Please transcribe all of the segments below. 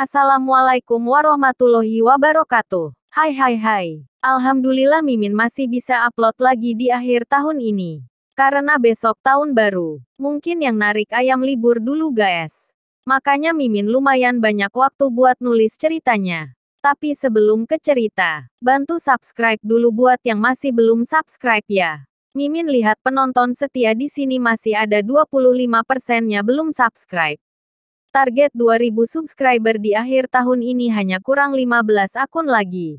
Assalamualaikum warahmatullahi wabarakatuh. Hai hai hai. Alhamdulillah Mimin masih bisa upload lagi di akhir tahun ini. Karena besok tahun baru. Mungkin yang narik ayam libur dulu guys. Makanya Mimin lumayan banyak waktu buat nulis ceritanya. Tapi sebelum ke cerita, bantu subscribe dulu buat yang masih belum subscribe ya. Mimin lihat penonton setia di sini masih ada 25%-nya belum subscribe. Target 2000 subscriber di akhir tahun ini hanya kurang 15 akun lagi.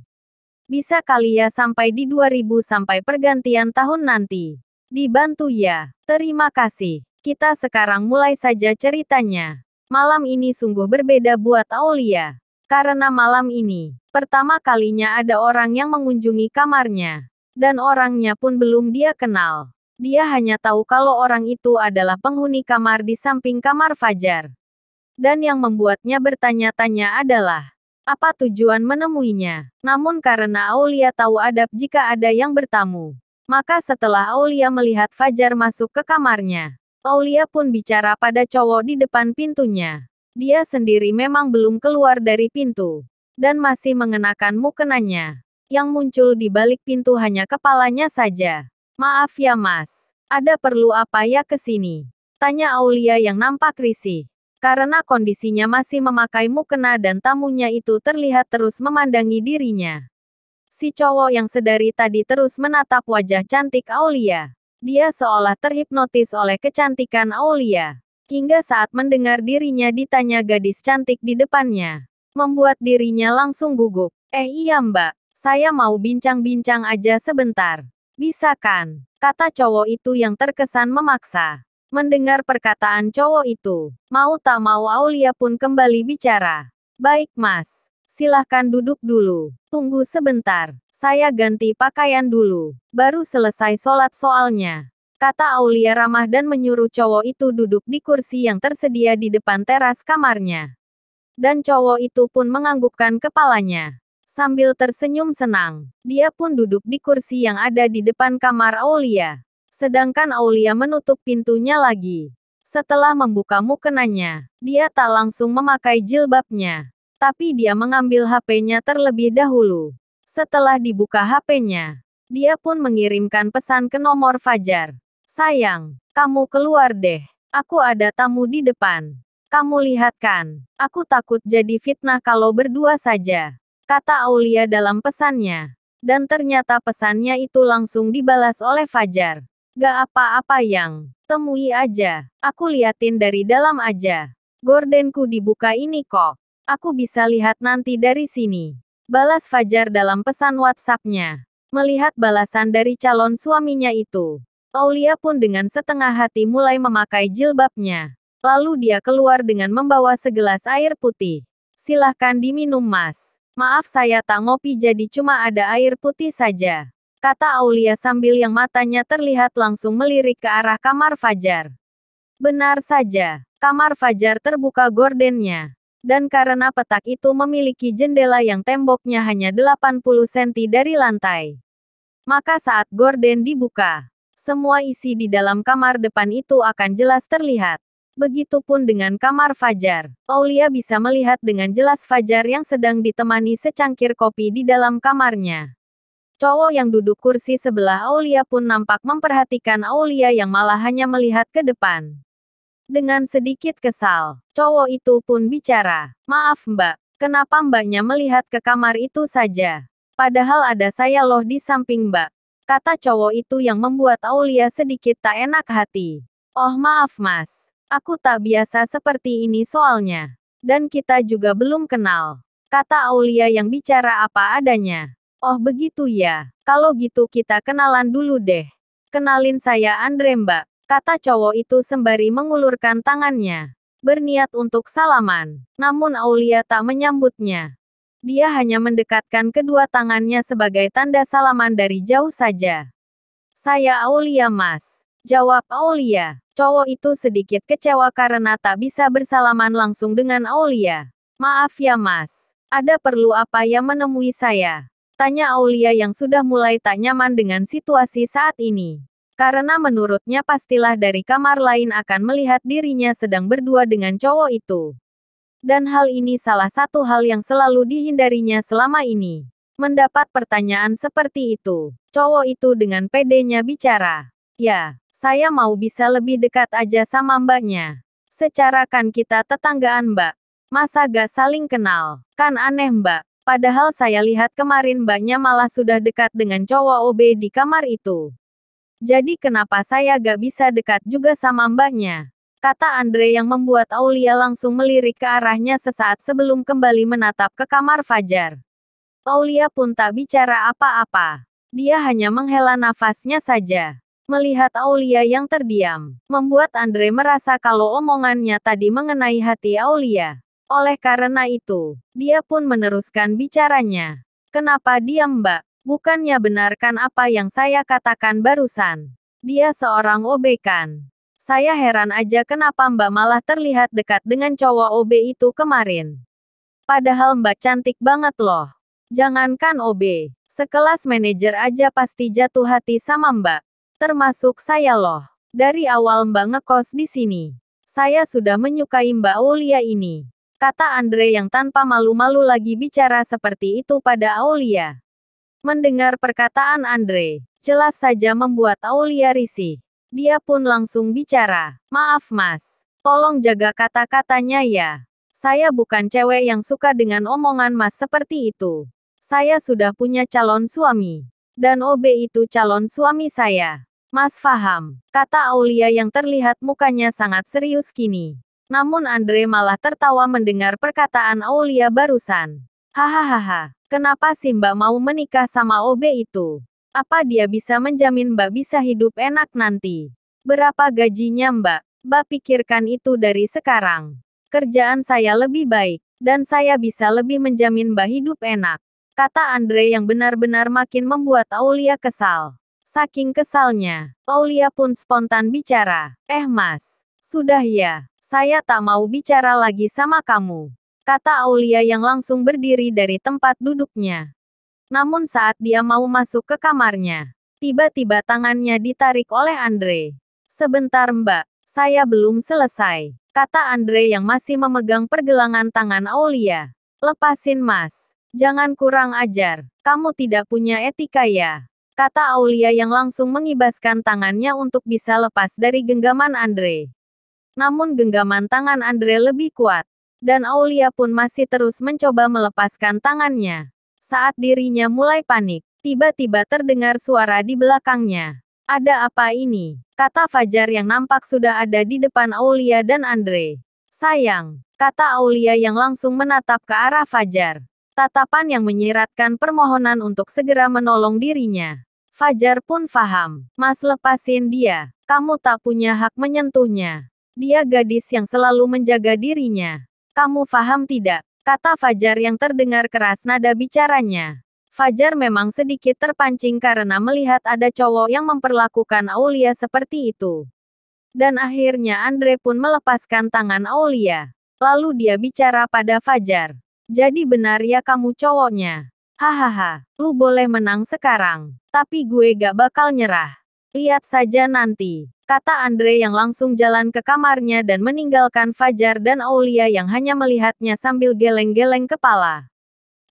Bisa kali ya sampai di 2000 sampai pergantian tahun nanti. Dibantu ya. Terima kasih. Kita sekarang mulai saja ceritanya. Malam ini sungguh berbeda buat Aulia. Karena malam ini, pertama kalinya ada orang yang mengunjungi kamarnya. Dan orangnya pun belum dia kenal. Dia hanya tahu kalau orang itu adalah penghuni kamar di samping kamar Fajar. Dan yang membuatnya bertanya-tanya adalah, apa tujuan menemuinya? Namun karena Aulia tahu adab jika ada yang bertamu, maka setelah Aulia melihat Fajar masuk ke kamarnya, Aulia pun bicara pada cowok di depan pintunya. Dia sendiri memang belum keluar dari pintu, dan masih mengenakan mukenanya. Yang muncul di balik pintu hanya kepalanya saja. Maaf ya mas, ada perlu apa ya ke sini? Tanya Aulia yang nampak risih karena kondisinya masih memakai mukena dan tamunya itu terlihat terus memandangi dirinya. Si cowok yang sedari tadi terus menatap wajah cantik Aulia. Dia seolah terhipnotis oleh kecantikan Aulia. Hingga saat mendengar dirinya ditanya gadis cantik di depannya. Membuat dirinya langsung gugup. Eh iya mbak, saya mau bincang-bincang aja sebentar. Bisa kan? Kata cowok itu yang terkesan memaksa. Mendengar perkataan cowok itu, mau tak mau Aulia pun kembali bicara. Baik mas, silahkan duduk dulu. Tunggu sebentar, saya ganti pakaian dulu. Baru selesai sholat soalnya. Kata Aulia ramah dan menyuruh cowok itu duduk di kursi yang tersedia di depan teras kamarnya. Dan cowok itu pun menganggukkan kepalanya. Sambil tersenyum senang, dia pun duduk di kursi yang ada di depan kamar Aulia. Sedangkan Aulia menutup pintunya lagi. Setelah membuka mukenanya, dia tak langsung memakai jilbabnya. Tapi dia mengambil HP-nya terlebih dahulu. Setelah dibuka HP-nya, dia pun mengirimkan pesan ke nomor Fajar. Sayang, kamu keluar deh. Aku ada tamu di depan. Kamu lihat kan, aku takut jadi fitnah kalau berdua saja. Kata Aulia dalam pesannya. Dan ternyata pesannya itu langsung dibalas oleh Fajar. Gak apa-apa yang. Temui aja. Aku liatin dari dalam aja. Gordenku dibuka ini kok. Aku bisa lihat nanti dari sini. Balas Fajar dalam pesan WhatsAppnya. Melihat balasan dari calon suaminya itu. Aulia pun dengan setengah hati mulai memakai jilbabnya. Lalu dia keluar dengan membawa segelas air putih. Silahkan diminum mas. Maaf saya tak ngopi jadi cuma ada air putih saja kata Aulia sambil yang matanya terlihat langsung melirik ke arah kamar Fajar. Benar saja, kamar Fajar terbuka gordennya. Dan karena petak itu memiliki jendela yang temboknya hanya 80 cm dari lantai. Maka saat gorden dibuka, semua isi di dalam kamar depan itu akan jelas terlihat. Begitupun dengan kamar Fajar. Aulia bisa melihat dengan jelas Fajar yang sedang ditemani secangkir kopi di dalam kamarnya. Cowok yang duduk kursi sebelah Aulia pun nampak memperhatikan Aulia yang malah hanya melihat ke depan. Dengan sedikit kesal, cowok itu pun bicara, Maaf mbak, kenapa mbaknya melihat ke kamar itu saja? Padahal ada saya loh di samping mbak. Kata cowok itu yang membuat Aulia sedikit tak enak hati. Oh maaf mas, aku tak biasa seperti ini soalnya. Dan kita juga belum kenal. Kata Aulia yang bicara apa adanya. Oh begitu ya. Kalau gitu kita kenalan dulu deh. Kenalin saya Andre Mbak, kata cowok itu sembari mengulurkan tangannya. Berniat untuk salaman. Namun Aulia tak menyambutnya. Dia hanya mendekatkan kedua tangannya sebagai tanda salaman dari jauh saja. Saya Aulia mas. Jawab Aulia. Cowok itu sedikit kecewa karena tak bisa bersalaman langsung dengan Aulia. Maaf ya mas. Ada perlu apa yang menemui saya? Tanya Aulia yang sudah mulai tak nyaman dengan situasi saat ini. Karena menurutnya pastilah dari kamar lain akan melihat dirinya sedang berdua dengan cowok itu. Dan hal ini salah satu hal yang selalu dihindarinya selama ini. Mendapat pertanyaan seperti itu, cowok itu dengan pedenya bicara. Ya, saya mau bisa lebih dekat aja sama mbaknya. Secara kan kita tetanggaan mbak. Masa gak saling kenal? Kan aneh mbak. Padahal saya lihat kemarin Mbaknya malah sudah dekat dengan cowok OB di kamar itu. Jadi kenapa saya gak bisa dekat juga sama Mbaknya? Kata Andre yang membuat Aulia langsung melirik ke arahnya sesaat sebelum kembali menatap ke kamar Fajar. Aulia pun tak bicara apa-apa. Dia hanya menghela nafasnya saja. Melihat Aulia yang terdiam, membuat Andre merasa kalau omongannya tadi mengenai hati Aulia. Oleh karena itu, dia pun meneruskan bicaranya. Kenapa diam mbak? Bukannya benarkan apa yang saya katakan barusan. Dia seorang OB kan? Saya heran aja kenapa mbak malah terlihat dekat dengan cowok OB itu kemarin. Padahal mbak cantik banget loh. Jangankan OB, sekelas manajer aja pasti jatuh hati sama mbak. Termasuk saya loh. Dari awal mbak ngekos di sini. Saya sudah menyukai mbak Ulia ini kata Andre yang tanpa malu-malu lagi bicara seperti itu pada Aulia. Mendengar perkataan Andre, jelas saja membuat Aulia risih. Dia pun langsung bicara, maaf mas, tolong jaga kata-katanya ya. Saya bukan cewek yang suka dengan omongan mas seperti itu. Saya sudah punya calon suami. Dan OB itu calon suami saya. Mas faham, kata Aulia yang terlihat mukanya sangat serius kini. Namun Andre malah tertawa mendengar perkataan Aulia barusan. Hahaha, kenapa si mbak mau menikah sama OB itu? Apa dia bisa menjamin mbak bisa hidup enak nanti? Berapa gajinya mbak? Mbak pikirkan itu dari sekarang. Kerjaan saya lebih baik, dan saya bisa lebih menjamin mbak hidup enak. Kata Andre yang benar-benar makin membuat Aulia kesal. Saking kesalnya, Aulia pun spontan bicara, eh mas, sudah ya, saya tak mau bicara lagi sama kamu. Kata Aulia yang langsung berdiri dari tempat duduknya. Namun saat dia mau masuk ke kamarnya, tiba-tiba tangannya ditarik oleh Andre. Sebentar mbak, saya belum selesai. Kata Andre yang masih memegang pergelangan tangan Aulia. Lepasin mas. Jangan kurang ajar. Kamu tidak punya etika ya. Kata Aulia yang langsung mengibaskan tangannya untuk bisa lepas dari genggaman Andre. Namun genggaman tangan Andre lebih kuat. Dan Aulia pun masih terus mencoba melepaskan tangannya. Saat dirinya mulai panik, tiba-tiba terdengar suara di belakangnya. Ada apa ini? Kata Fajar yang nampak sudah ada di depan Aulia dan Andre. Sayang, kata Aulia yang langsung menatap ke arah Fajar. Tatapan yang menyiratkan permohonan untuk segera menolong dirinya. Fajar pun faham Mas lepasin dia. Kamu tak punya hak menyentuhnya. Dia gadis yang selalu menjaga dirinya. Kamu faham tidak? Kata Fajar yang terdengar keras nada bicaranya. Fajar memang sedikit terpancing karena melihat ada cowok yang memperlakukan Aulia seperti itu. Dan akhirnya Andre pun melepaskan tangan Aulia. Lalu dia bicara pada Fajar. Jadi benar ya kamu cowoknya. Hahaha, lu boleh menang sekarang. Tapi gue gak bakal nyerah. Lihat saja nanti kata Andre yang langsung jalan ke kamarnya dan meninggalkan Fajar dan Aulia yang hanya melihatnya sambil geleng-geleng kepala.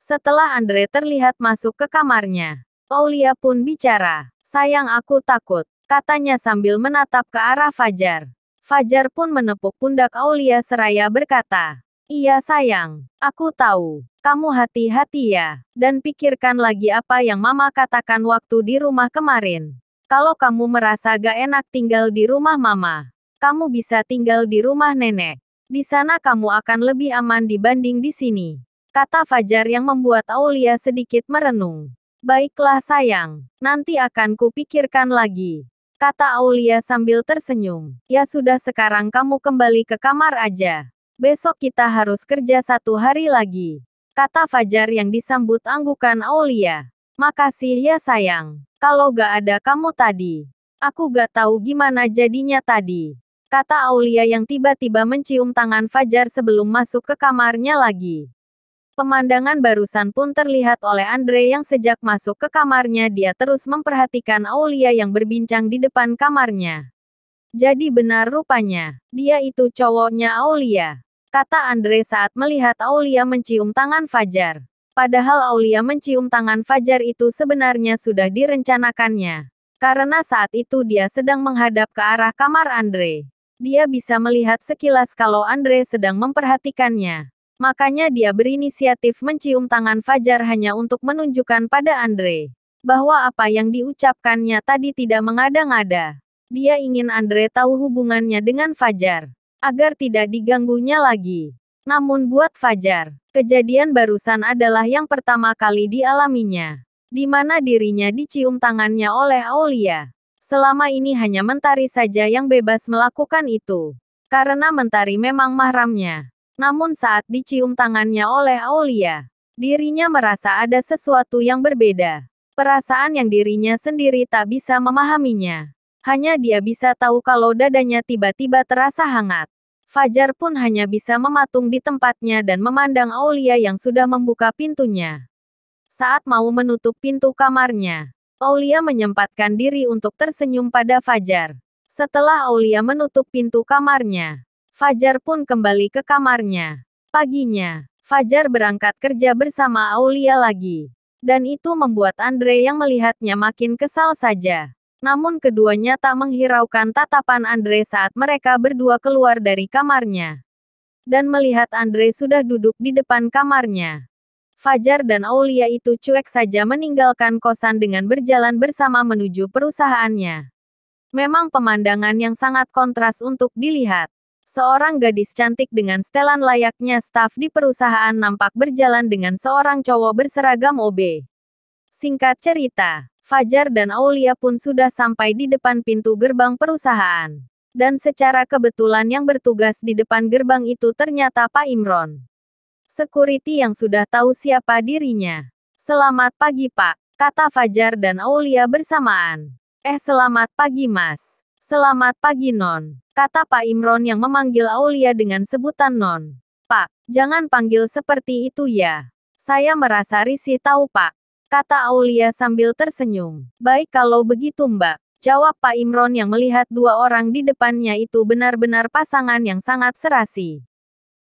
Setelah Andre terlihat masuk ke kamarnya, Aulia pun bicara, sayang aku takut, katanya sambil menatap ke arah Fajar. Fajar pun menepuk pundak Aulia seraya berkata, Iya sayang, aku tahu, kamu hati-hati ya, dan pikirkan lagi apa yang mama katakan waktu di rumah kemarin. Kalau kamu merasa gak enak tinggal di rumah mama, kamu bisa tinggal di rumah nenek. Di sana kamu akan lebih aman dibanding di sini. Kata Fajar yang membuat Aulia sedikit merenung. Baiklah sayang, nanti akan kupikirkan lagi. Kata Aulia sambil tersenyum. Ya sudah sekarang kamu kembali ke kamar aja. Besok kita harus kerja satu hari lagi. Kata Fajar yang disambut anggukan Aulia. Makasih ya sayang. Kalau gak ada kamu tadi, aku gak tahu gimana jadinya tadi. Kata Aulia yang tiba-tiba mencium tangan Fajar sebelum masuk ke kamarnya lagi. Pemandangan barusan pun terlihat oleh Andre yang sejak masuk ke kamarnya dia terus memperhatikan Aulia yang berbincang di depan kamarnya. Jadi benar rupanya, dia itu cowoknya Aulia. Kata Andre saat melihat Aulia mencium tangan Fajar. Padahal Aulia mencium tangan Fajar itu sebenarnya sudah direncanakannya. Karena saat itu dia sedang menghadap ke arah kamar Andre. Dia bisa melihat sekilas kalau Andre sedang memperhatikannya. Makanya dia berinisiatif mencium tangan Fajar hanya untuk menunjukkan pada Andre bahwa apa yang diucapkannya tadi tidak mengada-ngada. Dia ingin Andre tahu hubungannya dengan Fajar agar tidak diganggunya lagi. Namun buat Fajar, kejadian barusan adalah yang pertama kali dialaminya. Di mana dirinya dicium tangannya oleh Aulia. Selama ini hanya Mentari saja yang bebas melakukan itu. Karena Mentari memang mahramnya. Namun saat dicium tangannya oleh Aulia, dirinya merasa ada sesuatu yang berbeda. Perasaan yang dirinya sendiri tak bisa memahaminya. Hanya dia bisa tahu kalau dadanya tiba-tiba terasa hangat. Fajar pun hanya bisa mematung di tempatnya dan memandang Aulia yang sudah membuka pintunya. Saat mau menutup pintu kamarnya, Aulia menyempatkan diri untuk tersenyum pada Fajar. Setelah Aulia menutup pintu kamarnya, Fajar pun kembali ke kamarnya. Paginya, Fajar berangkat kerja bersama Aulia lagi. Dan itu membuat Andre yang melihatnya makin kesal saja. Namun keduanya tak menghiraukan tatapan Andre saat mereka berdua keluar dari kamarnya. Dan melihat Andre sudah duduk di depan kamarnya. Fajar dan Aulia itu cuek saja meninggalkan kosan dengan berjalan bersama menuju perusahaannya. Memang pemandangan yang sangat kontras untuk dilihat. Seorang gadis cantik dengan setelan layaknya staf di perusahaan nampak berjalan dengan seorang cowok berseragam OB. Singkat cerita, Fajar dan Aulia pun sudah sampai di depan pintu gerbang perusahaan. Dan secara kebetulan yang bertugas di depan gerbang itu ternyata Pak Imron. Security yang sudah tahu siapa dirinya. Selamat pagi Pak, kata Fajar dan Aulia bersamaan. Eh selamat pagi Mas. Selamat pagi Non, kata Pak Imron yang memanggil Aulia dengan sebutan Non. Pak, jangan panggil seperti itu ya. Saya merasa risih tahu Pak kata Aulia sambil tersenyum. Baik kalau begitu mbak. Jawab Pak Imron yang melihat dua orang di depannya itu benar-benar pasangan yang sangat serasi.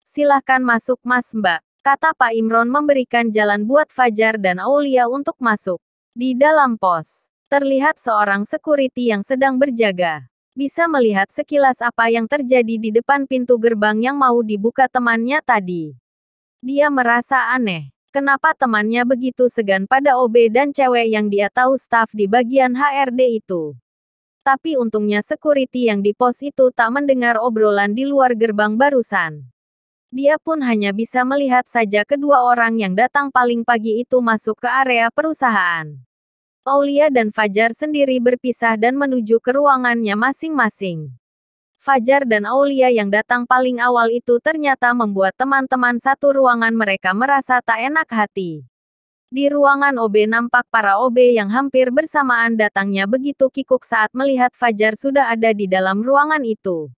Silahkan masuk mas mbak, kata Pak Imron memberikan jalan buat Fajar dan Aulia untuk masuk. Di dalam pos, terlihat seorang security yang sedang berjaga bisa melihat sekilas apa yang terjadi di depan pintu gerbang yang mau dibuka temannya tadi. Dia merasa aneh. Kenapa temannya begitu segan pada OB dan cewek yang dia tahu staf di bagian HRD itu? Tapi untungnya security yang di pos itu tak mendengar obrolan di luar gerbang barusan. Dia pun hanya bisa melihat saja kedua orang yang datang paling pagi itu masuk ke area perusahaan. Aulia dan Fajar sendiri berpisah dan menuju ke ruangannya masing-masing. Fajar dan Aulia yang datang paling awal itu ternyata membuat teman-teman satu ruangan mereka merasa tak enak hati. Di ruangan OB nampak para OB yang hampir bersamaan datangnya begitu kikuk saat melihat Fajar sudah ada di dalam ruangan itu.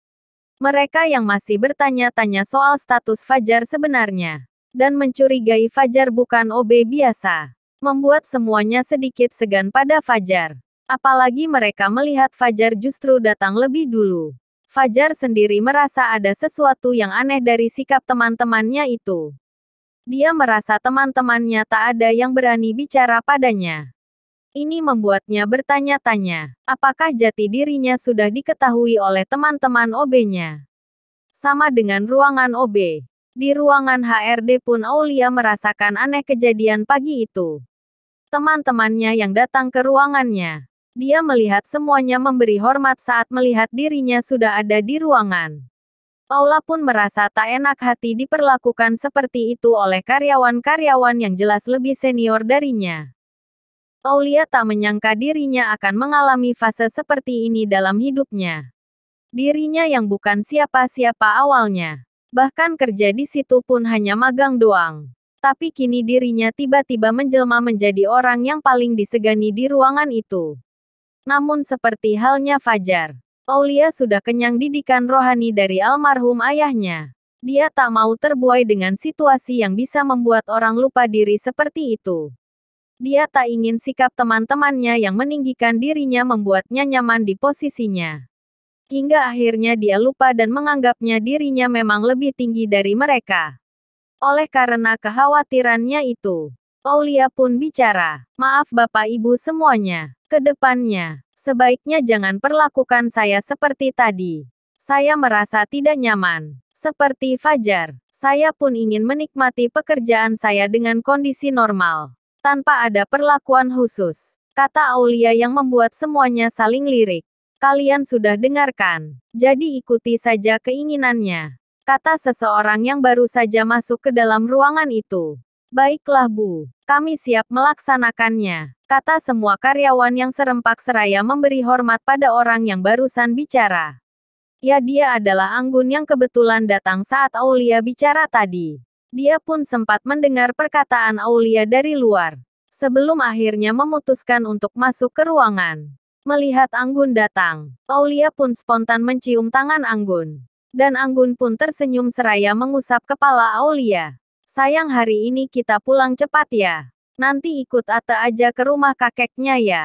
Mereka yang masih bertanya-tanya soal status Fajar sebenarnya dan mencurigai Fajar bukan OB biasa, membuat semuanya sedikit segan pada Fajar. Apalagi mereka melihat Fajar justru datang lebih dulu. Fajar sendiri merasa ada sesuatu yang aneh dari sikap teman-temannya itu. Dia merasa teman-temannya tak ada yang berani bicara padanya. Ini membuatnya bertanya-tanya, apakah jati dirinya sudah diketahui oleh teman-teman OB-nya. Sama dengan ruangan OB. Di ruangan HRD pun Aulia merasakan aneh kejadian pagi itu. Teman-temannya yang datang ke ruangannya, dia melihat semuanya memberi hormat saat melihat dirinya sudah ada di ruangan. Paula pun merasa tak enak hati diperlakukan seperti itu oleh karyawan-karyawan yang jelas lebih senior darinya. Paulia tak menyangka dirinya akan mengalami fase seperti ini dalam hidupnya. Dirinya yang bukan siapa-siapa awalnya. Bahkan kerja di situ pun hanya magang doang. Tapi kini dirinya tiba-tiba menjelma menjadi orang yang paling disegani di ruangan itu. Namun seperti halnya Fajar, Aulia sudah kenyang didikan rohani dari almarhum ayahnya. Dia tak mau terbuai dengan situasi yang bisa membuat orang lupa diri seperti itu. Dia tak ingin sikap teman-temannya yang meninggikan dirinya membuatnya nyaman di posisinya. Hingga akhirnya dia lupa dan menganggapnya dirinya memang lebih tinggi dari mereka. Oleh karena kekhawatirannya itu, Aulia pun bicara, "Maaf Bapak Ibu semuanya. Kedepannya, sebaiknya jangan perlakukan saya seperti tadi. Saya merasa tidak nyaman. Seperti Fajar, saya pun ingin menikmati pekerjaan saya dengan kondisi normal. Tanpa ada perlakuan khusus. Kata Aulia yang membuat semuanya saling lirik. Kalian sudah dengarkan. Jadi ikuti saja keinginannya. Kata seseorang yang baru saja masuk ke dalam ruangan itu. Baiklah Bu, kami siap melaksanakannya, kata semua karyawan yang serempak seraya memberi hormat pada orang yang barusan bicara. Ya dia adalah Anggun yang kebetulan datang saat Aulia bicara tadi. Dia pun sempat mendengar perkataan Aulia dari luar. Sebelum akhirnya memutuskan untuk masuk ke ruangan. Melihat Anggun datang, Aulia pun spontan mencium tangan Anggun. Dan Anggun pun tersenyum seraya mengusap kepala Aulia. Sayang hari ini kita pulang cepat ya. Nanti ikut Ata aja ke rumah kakeknya ya.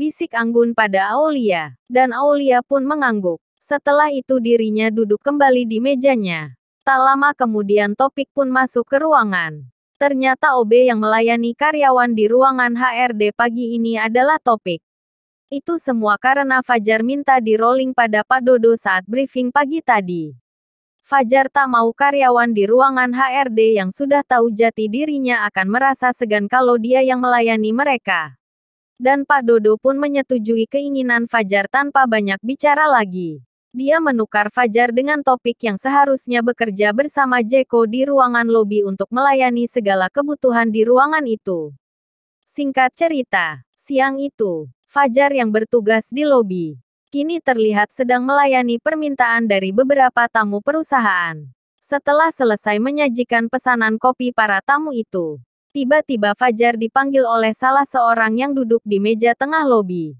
Bisik Anggun pada Aulia. Dan Aulia pun mengangguk. Setelah itu dirinya duduk kembali di mejanya. Tak lama kemudian topik pun masuk ke ruangan. Ternyata OB yang melayani karyawan di ruangan HRD pagi ini adalah topik. Itu semua karena Fajar minta di rolling pada Dodo saat briefing pagi tadi. Fajar tak mau karyawan di ruangan HRD yang sudah tahu jati dirinya akan merasa segan kalau dia yang melayani mereka. Dan Pak Dodo pun menyetujui keinginan Fajar tanpa banyak bicara lagi. Dia menukar Fajar dengan topik yang seharusnya bekerja bersama Jeko di ruangan lobi untuk melayani segala kebutuhan di ruangan itu. Singkat cerita, siang itu, Fajar yang bertugas di lobi kini terlihat sedang melayani permintaan dari beberapa tamu perusahaan. Setelah selesai menyajikan pesanan kopi para tamu itu, tiba-tiba Fajar dipanggil oleh salah seorang yang duduk di meja tengah lobi.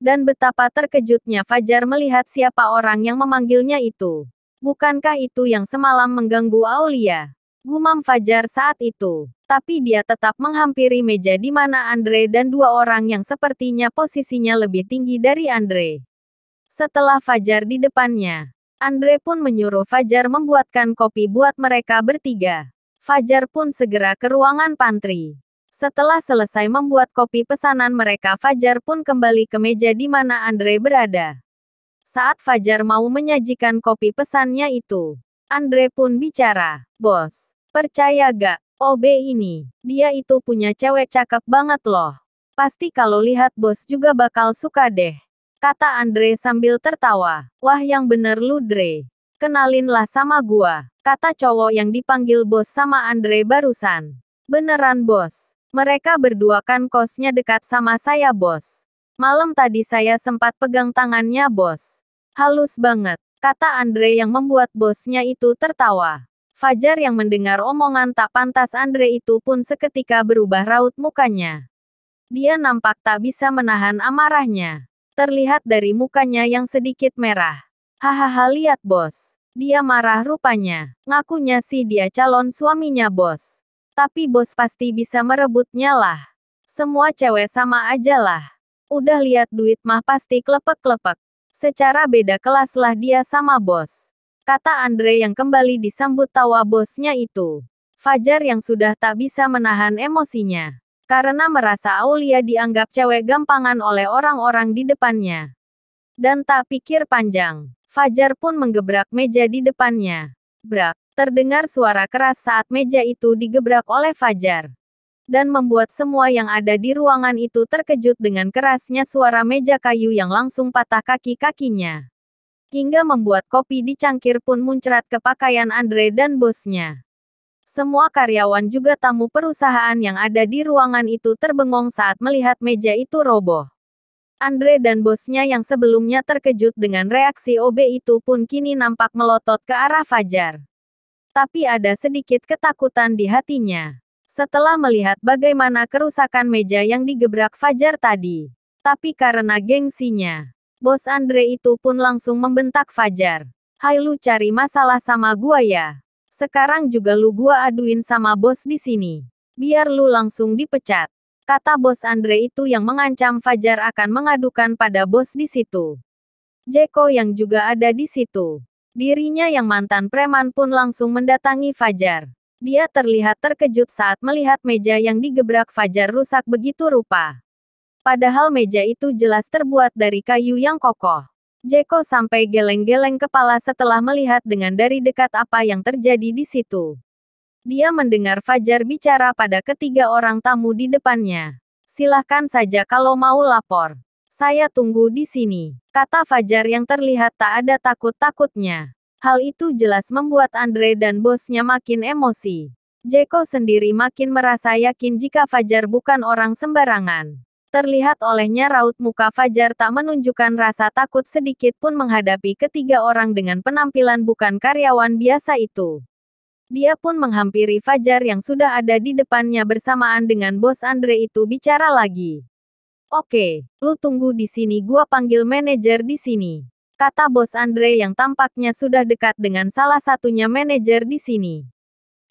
Dan betapa terkejutnya Fajar melihat siapa orang yang memanggilnya itu. Bukankah itu yang semalam mengganggu Aulia? Gumam Fajar saat itu. Tapi dia tetap menghampiri meja di mana Andre dan dua orang yang sepertinya posisinya lebih tinggi dari Andre. Setelah Fajar di depannya, Andre pun menyuruh Fajar membuatkan kopi buat mereka bertiga. Fajar pun segera ke ruangan pantri. Setelah selesai membuat kopi pesanan mereka Fajar pun kembali ke meja di mana Andre berada. Saat Fajar mau menyajikan kopi pesannya itu, Andre pun bicara, Bos, percaya gak, OB ini, dia itu punya cewek cakep banget loh. Pasti kalau lihat bos juga bakal suka deh kata Andre sambil tertawa. Wah yang bener lu Dre. Kenalinlah sama gua, kata cowok yang dipanggil bos sama Andre barusan. Beneran bos, mereka berdua kan kosnya dekat sama saya bos. Malam tadi saya sempat pegang tangannya bos. Halus banget, kata Andre yang membuat bosnya itu tertawa. Fajar yang mendengar omongan tak pantas Andre itu pun seketika berubah raut mukanya. Dia nampak tak bisa menahan amarahnya. Terlihat dari mukanya yang sedikit merah. Hahaha lihat bos. Dia marah rupanya. Ngakunya sih dia calon suaminya bos. Tapi bos pasti bisa merebutnya lah. Semua cewek sama aja lah. Udah lihat duit mah pasti klepek-klepek. Secara beda kelas lah dia sama bos. Kata Andre yang kembali disambut tawa bosnya itu. Fajar yang sudah tak bisa menahan emosinya karena merasa Aulia dianggap cewek gampangan oleh orang-orang di depannya. Dan tak pikir panjang, Fajar pun menggebrak meja di depannya. Brak, terdengar suara keras saat meja itu digebrak oleh Fajar. Dan membuat semua yang ada di ruangan itu terkejut dengan kerasnya suara meja kayu yang langsung patah kaki-kakinya. Hingga membuat kopi di cangkir pun muncrat ke pakaian Andre dan bosnya. Semua karyawan juga tamu perusahaan yang ada di ruangan itu terbengong saat melihat meja itu roboh. Andre dan bosnya yang sebelumnya terkejut dengan reaksi OB itu pun kini nampak melotot ke arah Fajar. Tapi ada sedikit ketakutan di hatinya. Setelah melihat bagaimana kerusakan meja yang digebrak Fajar tadi. Tapi karena gengsinya, bos Andre itu pun langsung membentak Fajar. Hai lu cari masalah sama gua ya? Sekarang juga lu gua aduin sama bos di sini. Biar lu langsung dipecat. Kata bos Andre itu yang mengancam Fajar akan mengadukan pada bos di situ. Jeko yang juga ada di situ. Dirinya yang mantan preman pun langsung mendatangi Fajar. Dia terlihat terkejut saat melihat meja yang digebrak Fajar rusak begitu rupa. Padahal meja itu jelas terbuat dari kayu yang kokoh. Jeko sampai geleng-geleng kepala setelah melihat dengan dari dekat apa yang terjadi di situ. Dia mendengar Fajar bicara pada ketiga orang tamu di depannya. Silahkan saja kalau mau lapor. Saya tunggu di sini, kata Fajar yang terlihat tak ada takut-takutnya. Hal itu jelas membuat Andre dan bosnya makin emosi. Jeko sendiri makin merasa yakin jika Fajar bukan orang sembarangan. Terlihat olehnya raut muka Fajar tak menunjukkan rasa takut sedikit pun menghadapi ketiga orang dengan penampilan bukan karyawan biasa itu. Dia pun menghampiri Fajar yang sudah ada di depannya bersamaan dengan bos Andre itu bicara lagi. Oke, lu tunggu di sini gua panggil manajer di sini. Kata bos Andre yang tampaknya sudah dekat dengan salah satunya manajer di sini.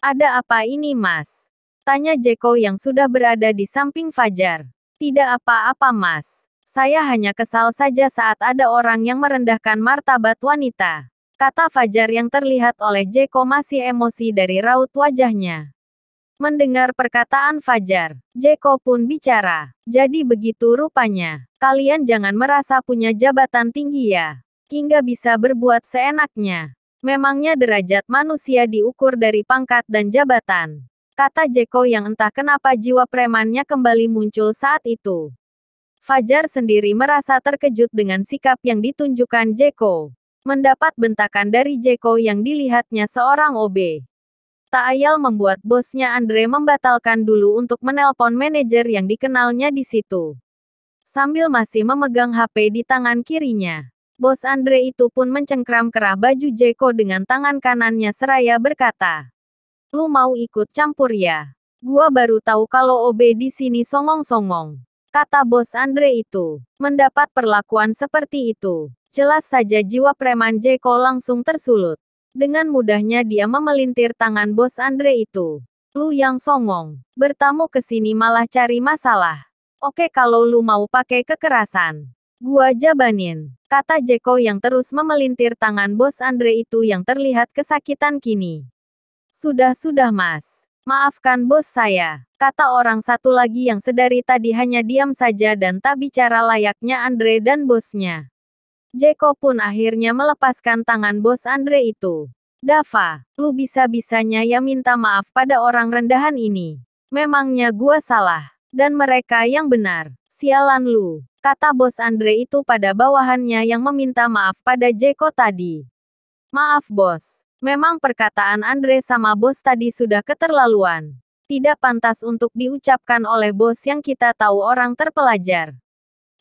Ada apa ini mas? Tanya Jeko yang sudah berada di samping Fajar. Tidak apa-apa mas. Saya hanya kesal saja saat ada orang yang merendahkan martabat wanita. Kata Fajar yang terlihat oleh Jeko masih emosi dari raut wajahnya. Mendengar perkataan Fajar, Jeko pun bicara. Jadi begitu rupanya. Kalian jangan merasa punya jabatan tinggi ya. Hingga bisa berbuat seenaknya. Memangnya derajat manusia diukur dari pangkat dan jabatan kata Jeko yang entah kenapa jiwa premannya kembali muncul saat itu. Fajar sendiri merasa terkejut dengan sikap yang ditunjukkan Jeko. Mendapat bentakan dari Jeko yang dilihatnya seorang OB. Tak ayal membuat bosnya Andre membatalkan dulu untuk menelpon manajer yang dikenalnya di situ. Sambil masih memegang HP di tangan kirinya. Bos Andre itu pun mencengkram kerah baju Jeko dengan tangan kanannya seraya berkata, Lu mau ikut campur ya? Gua baru tahu kalau OB di sini songong-songong. Kata bos Andre itu. Mendapat perlakuan seperti itu. Jelas saja jiwa preman Jeko langsung tersulut. Dengan mudahnya dia memelintir tangan bos Andre itu. Lu yang songong. Bertamu ke sini malah cari masalah. Oke kalau lu mau pakai kekerasan. Gua jabanin. Kata Jeko yang terus memelintir tangan bos Andre itu yang terlihat kesakitan kini. Sudah-sudah mas. Maafkan bos saya, kata orang satu lagi yang sedari tadi hanya diam saja dan tak bicara layaknya Andre dan bosnya. Jeko pun akhirnya melepaskan tangan bos Andre itu. Dava, lu bisa-bisanya ya minta maaf pada orang rendahan ini. Memangnya gua salah, dan mereka yang benar. Sialan lu, kata bos Andre itu pada bawahannya yang meminta maaf pada Jeko tadi. Maaf bos, Memang perkataan Andre sama bos tadi sudah keterlaluan. Tidak pantas untuk diucapkan oleh bos yang kita tahu orang terpelajar.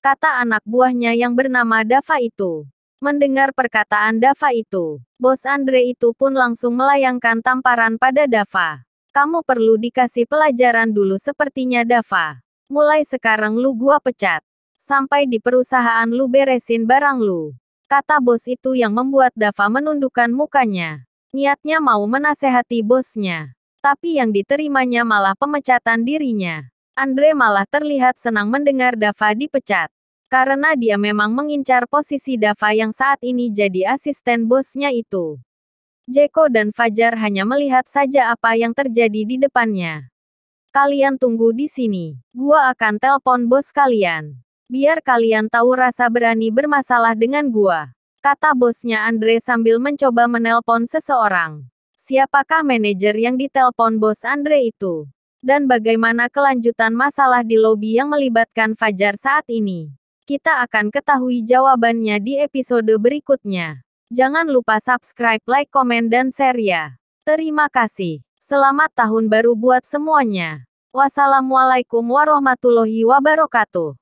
Kata anak buahnya yang bernama Dava itu. Mendengar perkataan Dava itu, bos Andre itu pun langsung melayangkan tamparan pada Dava. Kamu perlu dikasih pelajaran dulu sepertinya Dava. Mulai sekarang lu gua pecat. Sampai di perusahaan lu beresin barang lu. Kata bos itu yang membuat Dava menundukkan mukanya. Niatnya mau menasehati bosnya. Tapi yang diterimanya malah pemecatan dirinya. Andre malah terlihat senang mendengar Dava dipecat. Karena dia memang mengincar posisi Dava yang saat ini jadi asisten bosnya itu. Jeko dan Fajar hanya melihat saja apa yang terjadi di depannya. Kalian tunggu di sini. Gua akan telpon bos kalian. Biar kalian tahu rasa berani bermasalah dengan gua. Kata bosnya Andre sambil mencoba menelpon seseorang. Siapakah manajer yang ditelepon bos Andre itu? Dan bagaimana kelanjutan masalah di lobi yang melibatkan Fajar saat ini? Kita akan ketahui jawabannya di episode berikutnya. Jangan lupa subscribe, like, komen, dan share ya. Terima kasih. Selamat tahun baru buat semuanya. Wassalamualaikum warahmatullahi wabarakatuh.